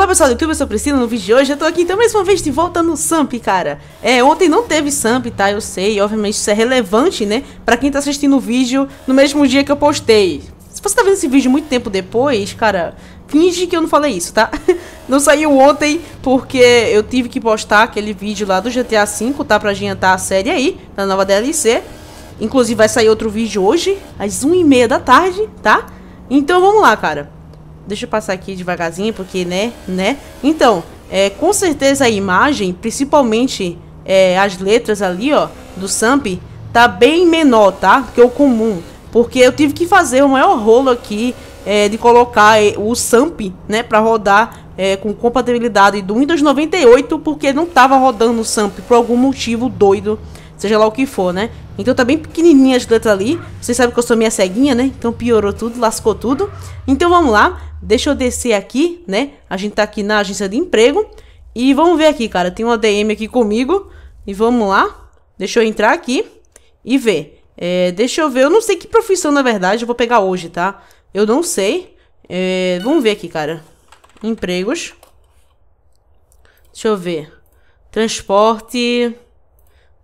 Olá pessoal do YouTube, eu sou Priscila, no vídeo de hoje eu tô aqui então mais uma vez de volta no Samp, cara. É, ontem não teve Samp, tá, eu sei, obviamente isso é relevante, né, pra quem tá assistindo o vídeo no mesmo dia que eu postei. Se você tá vendo esse vídeo muito tempo depois, cara, finge que eu não falei isso, tá? Não saiu ontem porque eu tive que postar aquele vídeo lá do GTA V, tá, pra adiantar a série aí, na nova DLC. Inclusive vai sair outro vídeo hoje, às 1h30 da tarde, tá? Então vamos lá, cara. Deixa eu passar aqui devagarzinho, porque, né, né? Então, é, com certeza a imagem, principalmente é, as letras ali, ó, do Samp, tá bem menor, tá? Que o comum. Porque eu tive que fazer o maior rolo aqui é, de colocar é, o Samp, né, para rodar é, com compatibilidade do Windows 98, porque não tava rodando o Samp por algum motivo doido, seja lá o que for, né? Então tá bem pequenininha as letras tá ali. Vocês sabem que eu sou minha ceguinha, né? Então piorou tudo, lascou tudo. Então vamos lá. Deixa eu descer aqui, né? A gente tá aqui na agência de emprego. E vamos ver aqui, cara. Tem uma DM aqui comigo. E vamos lá. Deixa eu entrar aqui e ver. É, deixa eu ver. Eu não sei que profissão, na verdade, eu vou pegar hoje, tá? Eu não sei. É, vamos ver aqui, cara. Empregos. Deixa eu ver. Transporte...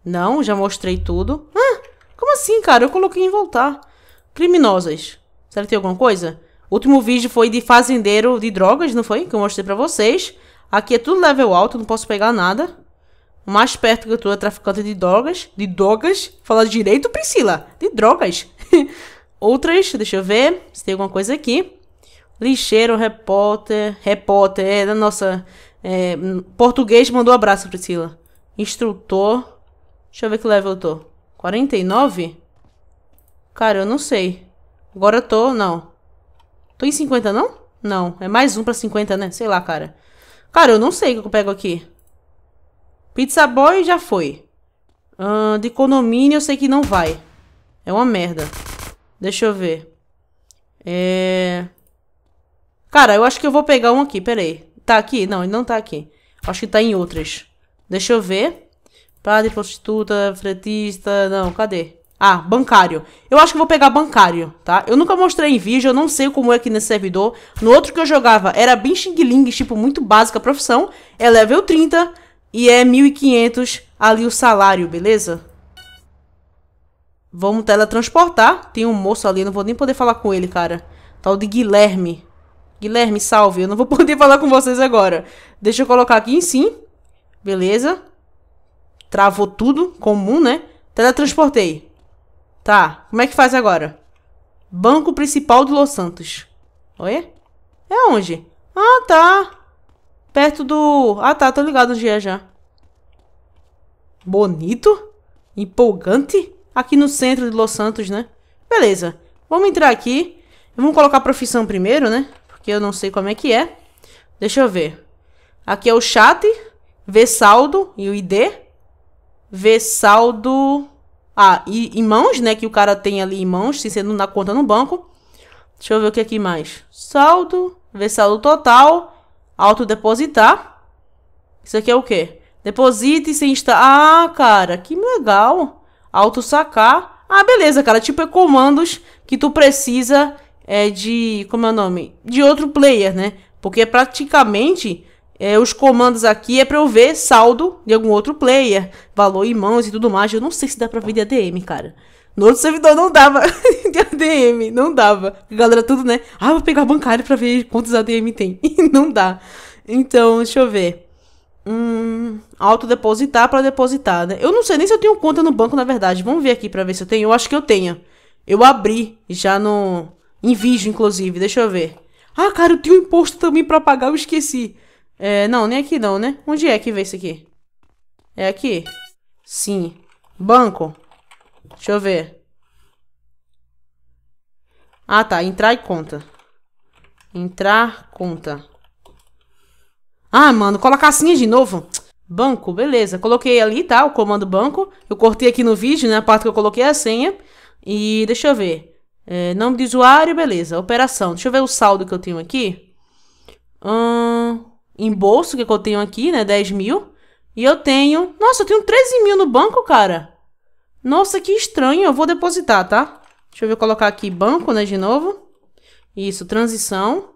Não, já mostrei tudo. Como assim, cara? Eu coloquei em voltar. Criminosas. Será que tem alguma coisa? O último vídeo foi de fazendeiro de drogas, não foi? Que eu mostrei pra vocês. Aqui é tudo level alto, não posso pegar nada. O mais perto que eu tô é traficante de drogas. De drogas? Fala direito, Priscila. De drogas. Outras, deixa eu ver se tem alguma coisa aqui. Lixeiro, repórter. Repórter, é da nossa. É, português mandou um abraço, Priscila. Instrutor. Deixa eu ver que level eu tô. 49? Cara, eu não sei. Agora eu tô... Não. Tô em 50, não? Não. É mais um pra 50, né? Sei lá, cara. Cara, eu não sei o que eu pego aqui. Pizza Boy já foi. Uh, de condomínio eu sei que não vai. É uma merda. Deixa eu ver. É... Cara, eu acho que eu vou pegar um aqui, peraí. Tá aqui? Não, ele não tá aqui. Acho que tá em outras. Deixa eu ver. Padre, prostituta, fretista, não, cadê? Ah, bancário. Eu acho que vou pegar bancário, tá? Eu nunca mostrei em vídeo, eu não sei como é aqui nesse servidor. No outro que eu jogava era bem xing-ling, tipo, muito básica a profissão. É level 30 e é 1.500 ali o salário, beleza? Vamos teletransportar. Tem um moço ali, não vou nem poder falar com ele, cara. Tal de Guilherme. Guilherme, salve. Eu não vou poder falar com vocês agora. Deixa eu colocar aqui em sim. Beleza. Travou tudo, comum, né? Teletransportei. Tá, como é que faz agora? Banco Principal de Los Santos. Oi? É onde? Ah, tá. Perto do... Ah, tá, tô ligado onde é já. Bonito? Empolgante? Aqui no centro de Los Santos, né? Beleza. Vamos entrar aqui. Vamos colocar a profissão primeiro, né? Porque eu não sei como é que é. Deixa eu ver. Aqui é o chat, ver saldo e o ID ver saldo. Ah, e, e mãos, né? Que o cara tem ali em mãos, se sendo na conta no banco. Deixa eu ver o que aqui mais. Saldo, ver saldo total, autodepositar. Isso aqui é o quê? Deposite sem estar. Ah, cara, que legal. Auto sacar. Ah, beleza, cara. Tipo, é comandos que tu precisa é, de. Como é o nome? De outro player, né? Porque praticamente é, os comandos aqui é para eu ver saldo de algum outro player, valor em mãos e tudo mais. Eu não sei se dá para ver de ADM, cara. No outro servidor não dava de ADM, não dava. A galera tudo, né? Ah, vou pegar bancário para ver quantos ADM tem. não dá. Então, deixa eu ver. Hum, autodepositar para depositar, né? Eu não sei nem se eu tenho conta no banco, na verdade. Vamos ver aqui para ver se eu tenho. Eu acho que eu tenho. Eu abri já no... Em vídeo, inclusive. Deixa eu ver. Ah, cara, eu tenho imposto também para pagar, eu esqueci. É, não, nem aqui não, né? Onde é que vê isso aqui? É aqui? Sim. Banco. Deixa eu ver. Ah, tá. Entrar e conta. Entrar, conta. Ah, mano, colocar assim de novo. Banco, beleza. Coloquei ali, tá? O comando banco. Eu cortei aqui no vídeo, né? A parte que eu coloquei a senha. E deixa eu ver. É, nome de usuário, beleza. Operação. Deixa eu ver o saldo que eu tenho aqui. Hum em bolso, que, é que eu tenho aqui, né? 10 mil. E eu tenho. Nossa, eu tenho 13 mil no banco, cara. Nossa, que estranho. Eu vou depositar, tá? Deixa eu ver, colocar aqui banco, né? De novo. Isso, transição.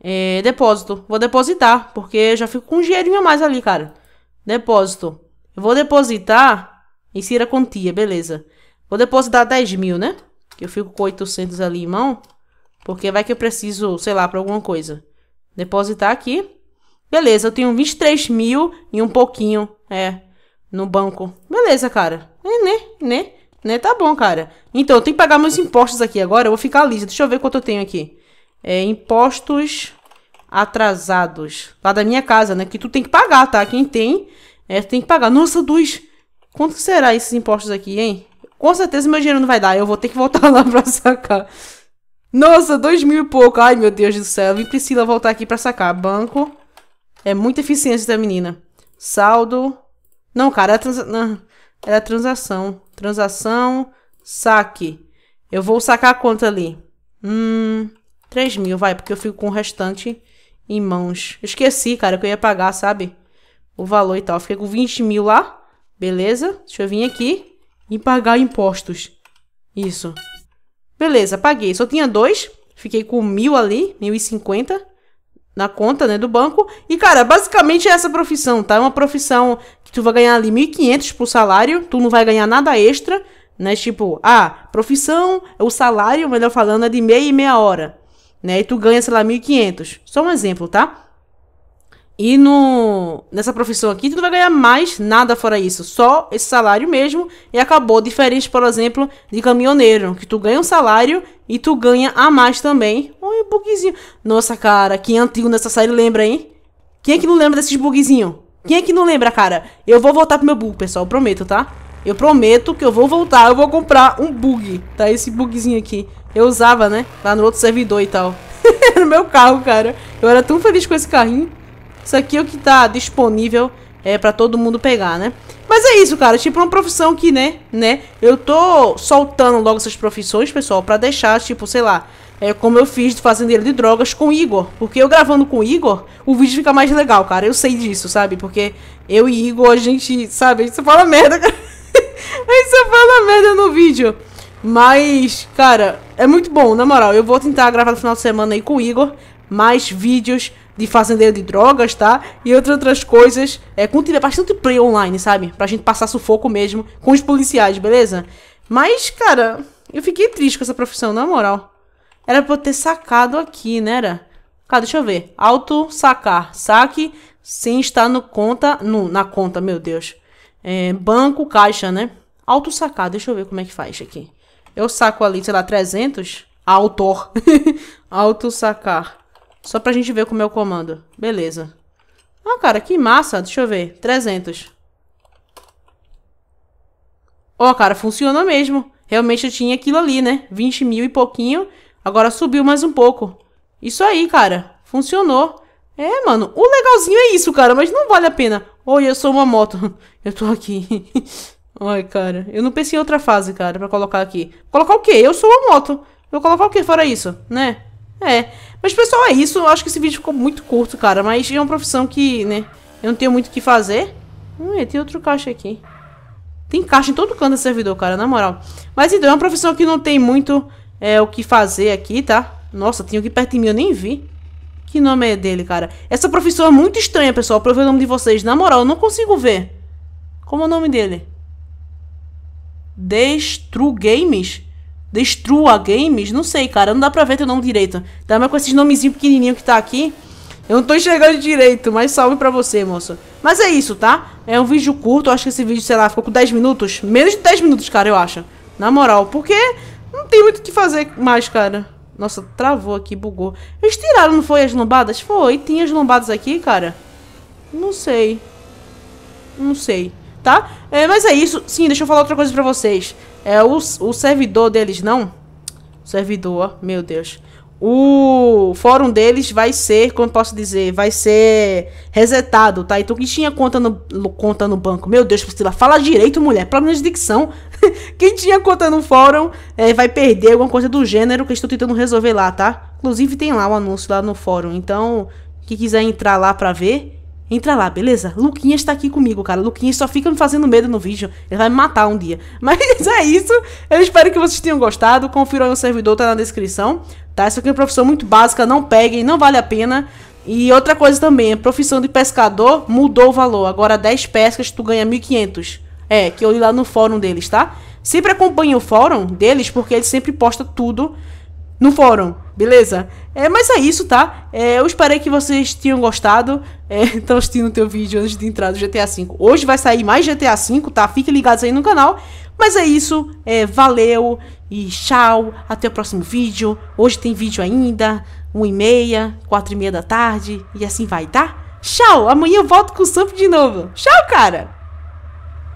É, depósito. Vou depositar, porque já fico com um dinheirinho a mais ali, cara. Depósito. Eu vou depositar. Insira quantia, beleza. Vou depositar 10 mil, né? Que eu fico com 800 ali em mão. Porque vai que eu preciso, sei lá, pra alguma coisa. Depositar aqui. Beleza, eu tenho 23 mil e um pouquinho, é, no banco. Beleza, cara. Né, né, né, né, tá bom, cara. Então, eu tenho que pagar meus impostos aqui agora, eu vou ficar lisa. Deixa eu ver quanto eu tenho aqui. É, impostos atrasados. Lá da minha casa, né, que tu tem que pagar, tá? Quem tem, é, tem que pagar. Nossa, dois... Quanto será esses impostos aqui, hein? Com certeza meu dinheiro não vai dar, eu vou ter que voltar lá pra sacar. Nossa, dois mil e pouco. Ai, meu Deus do céu. Vim Priscila voltar aqui pra sacar. Banco. É muito eficiente da menina. Saldo. Não, cara, era, é era é transação. Transação, saque. Eu vou sacar a conta ali. Hum, 3 mil, vai, porque eu fico com o restante em mãos. Esqueci, cara, que eu ia pagar, sabe? O valor e tal. Fiquei com 20 mil lá. Beleza. Deixa eu vir aqui e pagar impostos. Isso. Beleza, paguei. Só tinha dois. Fiquei com mil ali, 1050 na conta, né, do banco. E, cara, basicamente é essa profissão, tá? É uma profissão que tu vai ganhar ali 1.500 pro salário, tu não vai ganhar nada extra, né? Tipo, ah, profissão, o salário, melhor falando, é de meia e meia hora, né? E tu ganha, sei lá, 1.500. Só um exemplo, tá? E no, nessa profissão aqui, tu não vai ganhar mais nada fora isso. Só esse salário mesmo. E acabou. Diferente, por exemplo, de caminhoneiro. Que tu ganha um salário e tu ganha a mais também. Olha o bugzinho. Nossa, cara, que antigo nessa série lembra, hein? Quem é que não lembra desses bugzinhos? Quem é que não lembra, cara? Eu vou voltar pro meu bug, pessoal. Eu prometo, tá? Eu prometo que eu vou voltar. Eu vou comprar um bug. Tá? Esse bugzinho aqui. Eu usava, né? Lá no outro servidor e tal. no meu carro, cara. Eu era tão feliz com esse carrinho. Isso aqui é o que tá disponível é, para todo mundo pegar, né? Mas é isso, cara. Tipo, é uma profissão que, né, né? Eu tô soltando logo essas profissões, pessoal, para deixar, tipo, sei lá, é como eu fiz de fazendeiro de drogas com o Igor. Porque eu gravando com o Igor, o vídeo fica mais legal, cara. Eu sei disso, sabe? Porque eu e Igor, a gente, sabe, a gente só fala merda, cara. a gente só fala merda no vídeo. Mas, cara, é muito bom, na moral. Eu vou tentar gravar no final de semana aí com o Igor mais vídeos de fazendeiro de drogas, tá? E outras outras coisas. É, continua bastante play online, sabe? Pra gente passar sufoco mesmo com os policiais, beleza? Mas, cara, eu fiquei triste com essa profissão, na moral. Era pra eu ter sacado aqui, né? Era? Cara, deixa eu ver. Auto sacar. Saque sem estar no conta. No, na conta, meu Deus. É, banco, caixa, né? Auto sacar. Deixa eu ver como é que faz aqui. Eu saco ali, sei lá, 300. Autor. auto sacar. Só pra gente ver como é o comando. Beleza. Ah, cara, que massa. Deixa eu ver. 300. Ó, oh, cara, funcionou mesmo. Realmente eu tinha aquilo ali, né? 20 mil e pouquinho. Agora subiu mais um pouco. Isso aí, cara. Funcionou. É, mano. O legalzinho é isso, cara. Mas não vale a pena. Oi, eu sou uma moto. Eu tô aqui. Ai, cara. Eu não pensei em outra fase, cara, pra colocar aqui. Colocar o quê? Eu sou uma moto. Vou colocar o quê fora isso, né? É. Mas, pessoal, é isso. Eu acho que esse vídeo ficou muito curto, cara. Mas é uma profissão que, né, eu não tenho muito o que fazer. Hum, é, tem outro caixa aqui. Tem caixa em todo canto do servidor, cara, na moral. Mas, então, é uma profissão que não tem muito é, o que fazer aqui, tá? Nossa, tem aqui perto de mim, eu nem vi. Que nome é dele, cara? Essa profissão é muito estranha, pessoal. Pra eu ver o nome de vocês. Na moral, eu não consigo ver. Como é o nome dele? Destru Games? Destrua Games? Não sei, cara. Não dá pra ver teu nome direito. dá mais com esses nomezinhos pequenininhos que tá aqui. Eu não tô enxergando direito, mas salve pra você, moço. Mas é isso, tá? É um vídeo curto. Eu acho que esse vídeo, sei lá, ficou com 10 minutos. Menos de 10 minutos, cara, eu acho. Na moral. Porque não tem muito o que fazer mais, cara. Nossa, travou aqui, bugou. Eles tiraram, não foi, as lombadas? Foi. Tinha as lombadas aqui, cara. Não sei. Não sei. Tá? É, mas é isso. Sim, deixa eu falar outra coisa pra vocês. É, o, o servidor deles não. Servidor, meu Deus. O fórum deles vai ser, como posso dizer, vai ser resetado, tá? Então, quem tinha conta no, conta no banco, meu Deus, Priscila, fala direito, mulher, Para de dicção. quem tinha conta no fórum é, vai perder alguma coisa do gênero que eu estou tentando resolver lá, tá? Inclusive, tem lá o um anúncio lá no fórum. Então, quem quiser entrar lá pra ver, Entra lá, beleza? Luquinhas tá aqui comigo, cara. Luquinhas só fica me fazendo medo no vídeo. Ele vai me matar um dia. Mas é isso. Eu espero que vocês tenham gostado. Confira aí o servidor, tá na descrição. Tá? isso aqui é uma profissão muito básica. Não peguem, não vale a pena. E outra coisa também, a profissão de pescador mudou o valor. Agora 10 pescas tu ganha 1.500. É, que eu li lá no fórum deles, tá? Sempre acompanhe o fórum deles, porque eles sempre posta tudo no fórum beleza? É, mas é isso, tá? É, eu esperei que vocês tenham gostado. É, então, assistindo o teu vídeo antes de entrar no GTA V. Hoje vai sair mais GTA V, tá? Fiquem ligados aí no canal. Mas é isso, é, valeu e tchau, até o próximo vídeo. Hoje tem vídeo ainda, 1h30, 4h30 da tarde e assim vai, tá? Tchau, amanhã eu volto com o Samp de novo. Tchau, cara!